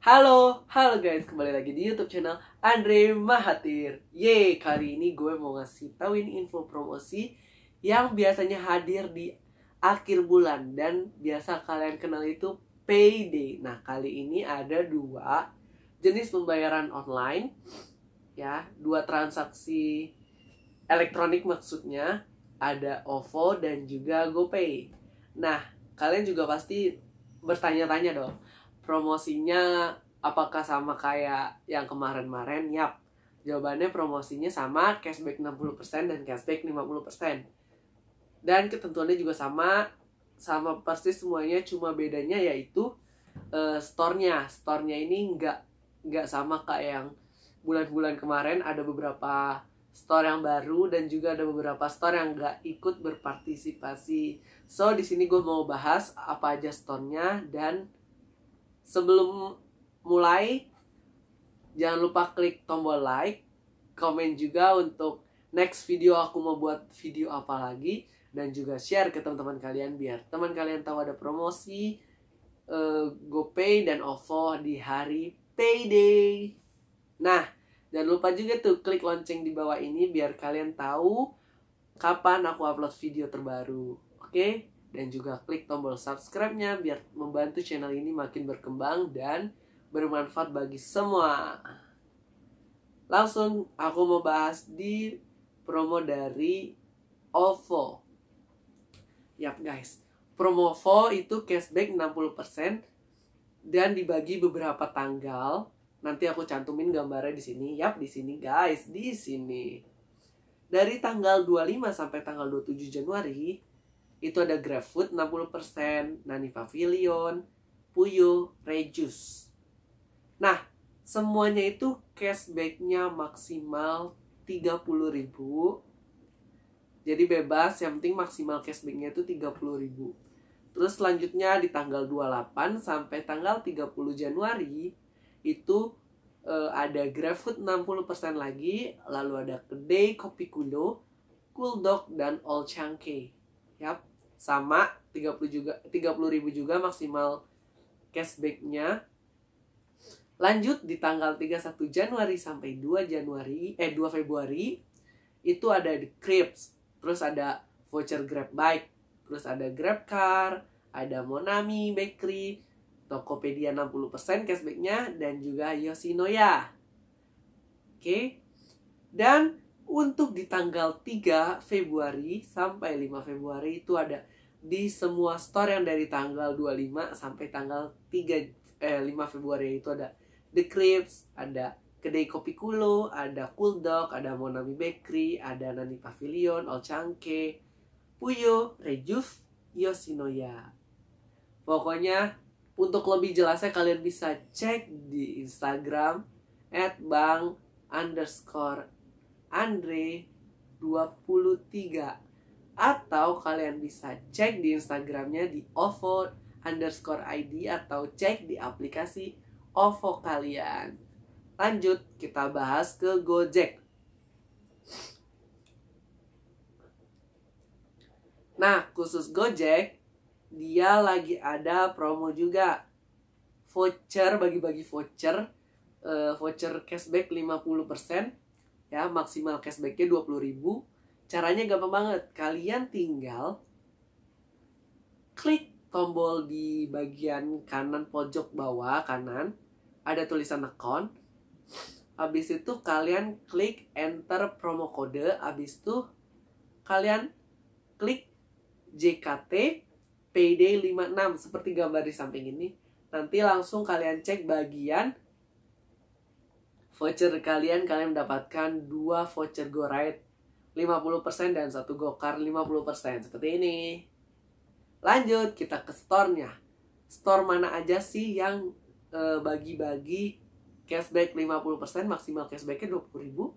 Halo, halo guys, kembali lagi di YouTube channel Andre Mahathir. ye kali ini gue mau ngasih tauin info promosi yang biasanya hadir di akhir bulan dan biasa kalian kenal itu payday. Nah, kali ini ada dua jenis pembayaran online ya, dua transaksi elektronik maksudnya, ada OVO dan juga GoPay. Nah, kalian juga pasti bertanya-tanya dong promosinya apakah sama kayak yang kemarin marin Yap. Jawabannya promosinya sama cashback 60% dan cashback 50%. Dan ketentuannya juga sama, sama persis semuanya cuma bedanya yaitu uh, store-nya. Store-nya ini nggak nggak sama kayak yang bulan-bulan kemarin ada beberapa store yang baru dan juga ada beberapa store yang nggak ikut berpartisipasi. So di sini gue mau bahas apa aja store-nya dan sebelum mulai jangan lupa klik tombol like, komen juga untuk next video aku mau buat video apa lagi dan juga share ke teman-teman kalian biar teman kalian tahu ada promosi uh, GoPay dan OVO di hari payday. Nah, jangan lupa juga tuh klik lonceng di bawah ini biar kalian tahu kapan aku upload video terbaru. Oke? Okay? dan juga klik tombol subscribe-nya biar membantu channel ini makin berkembang dan bermanfaat bagi semua. Langsung aku mau bahas di promo dari OVO. Yap guys, promo OVO itu cashback 60% dan dibagi beberapa tanggal. Nanti aku cantumin gambarnya di sini. Yap, di sini guys, di sini. Dari tanggal 25 sampai tanggal 27 Januari, itu ada GrabFood 60%, Nani Pavilion, Puyo, Rejus. Nah, semuanya itu cashbacknya maksimal 30.000 jadi bebas yang penting maksimal cashbacknya itu 30.000 terus selanjutnya di tanggal 28 sampai tanggal 30 Januari itu e, ada GrabFood 60% lagi lalu ada Kedai Kopi Kulo, Cool Dog dan All Changke yap sama 30 juga 30 ribu juga maksimal cashbacknya lanjut di tanggal 31 Januari sampai 2 Januari eh 2 Februari itu ada The Crips terus ada voucher Grab Bike terus ada Grab Car ada Monami Bakery Tokopedia 60% cashbacknya dan juga Yoshinoya oke okay? dan untuk di tanggal 3 Februari sampai 5 Februari itu ada di semua store yang dari tanggal 25 sampai tanggal 3 eh, 5 Februari itu ada The Crips, ada Kedai Kopi Kulo, ada Cool Dog, ada Monami Bakery, ada Nani Pavilion, Old Changke, Puyo, Rejuf, Yoshinoya. Pokoknya untuk lebih jelasnya kalian bisa cek di Instagram at bang underscore Andre 23 atau kalian bisa cek di Instagramnya di ovo underscore ID atau cek di aplikasi ovo kalian. Lanjut kita bahas ke Gojek. Nah, khusus Gojek, dia lagi ada promo juga. Voucher, bagi-bagi voucher, eh, voucher cashback 50%, ya maksimal cashbacknya puluh ribu caranya gampang banget kalian tinggal klik tombol di bagian kanan pojok bawah kanan ada tulisan account habis itu kalian klik enter promo kode habis itu kalian klik JKT Payday 56 seperti gambar di samping ini nanti langsung kalian cek bagian voucher kalian kalian mendapatkan dua voucher go ride 50% dan satu gokar 50% seperti ini. Lanjut kita ke store-nya. Store mana aja sih yang bagi eh, bagi-bagi cashback 50% maksimal cashbacknya ribu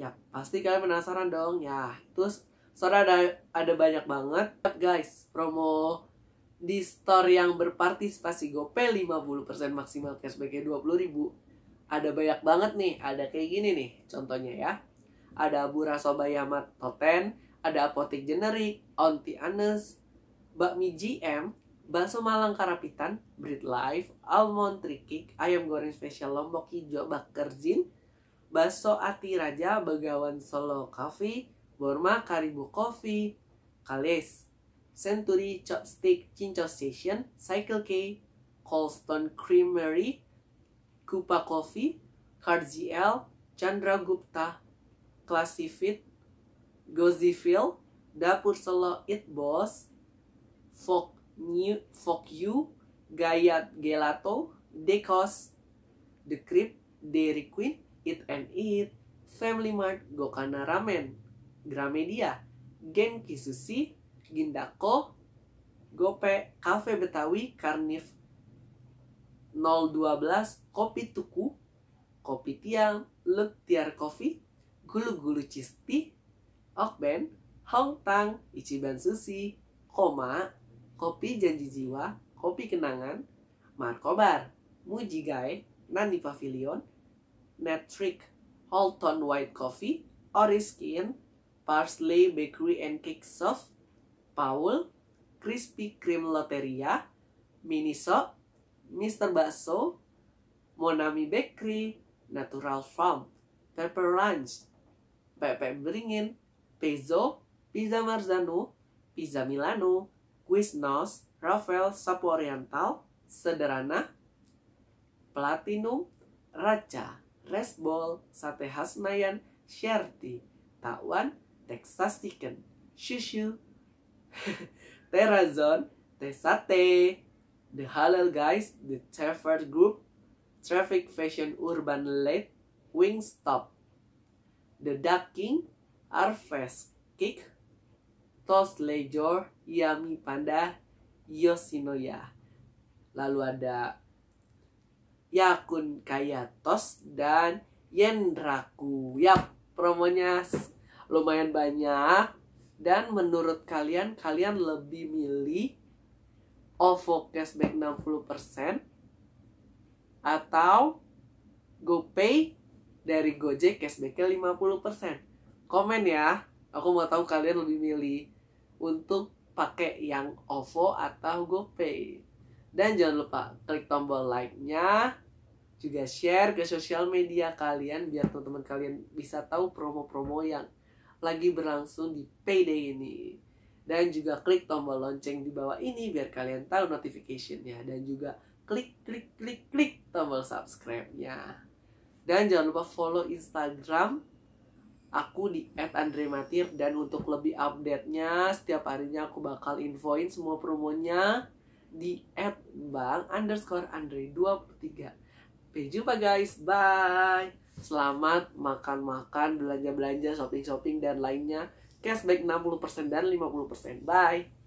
Ya, pasti kalian penasaran dong. Ya, terus store ada ada banyak banget. Guys, promo di store yang berpartisipasi GoPay 50% maksimal cashbacknya ribu ada banyak banget nih ada kayak gini nih contohnya ya ada Abu Rasobayama Toten ada apotek generik Onti Anes bakmi GM bakso Malang Karapitan bread Life almond trikik ayam goreng spesial Lombok hijau Bakar Zin bakso Ati Raja Begawan Solo Coffee borma Karibu Coffee Kales Century Chopstick Cincho Station Cycle K Colston Creamery Kupa Coffee, Gupta, Klasifit, Gozi Gozifil, Dapur Solo It Boss, Fok New, Fok You, Gayat Gelato, Decos, The Crip, Dairy Queen, Eat and Eat, Family Mart, Gokana Ramen, Gramedia, Genki Sushi, Gindako, Gope, Cafe Betawi, Karnif 012 Kopi Tuku, Kopi Tiang, Tiar Coffee, Gulu Gulu Cisti, Okben, Hong Tang, Ichiban Sushi, Koma, Kopi Janji Jiwa, Kopi Kenangan, Markobar, Mujigae, Nani Pavilion, Netrick, Holton White Coffee, Oriskin, Parsley Bakery and Cake Shop, Paul, Krispy Cream Loteria, Miniso, Mr. Basso, Monami Bakery, Natural Farm, Pepper Lunch, Pepe Beringin, Pezzo, Pizza Marzano, Pizza Milano, Quiznos, Rafael Sapu Oriental, Sederhana, Platinum, Raca, Resbol, Sate Hasnayan, Sherti, Takwan, Texas Chicken, Shushu, Terrazon, Tesate. The Halal Guys, The Trafford Group, Traffic Fashion Urban Late, Wingstop, The Duck King, Arves Kick, Toast Lejor, Yami Panda, Yoshinoya. Lalu ada Yakun Kayatos dan Yendraku. Yap, promonya lumayan banyak. Dan menurut kalian, kalian lebih milih OVO cashback 60% atau GoPay dari Gojek cashbacknya 50%. Komen ya, aku mau tahu kalian lebih milih untuk pakai yang OVO atau GoPay. Dan jangan lupa klik tombol like-nya, juga share ke sosial media kalian biar teman-teman kalian bisa tahu promo-promo yang lagi berlangsung di payday ini dan juga klik tombol lonceng di bawah ini biar kalian tahu notificationnya dan juga klik klik klik klik tombol subscribe-nya dan jangan lupa follow Instagram aku di @andrematir dan untuk lebih update-nya setiap harinya aku bakal infoin semua promonya di @bang underscore andre 23 Sampai jumpa guys, bye! Selamat makan-makan, belanja-belanja, shopping-shopping, dan lainnya cashback 60% dan 50%. Bye.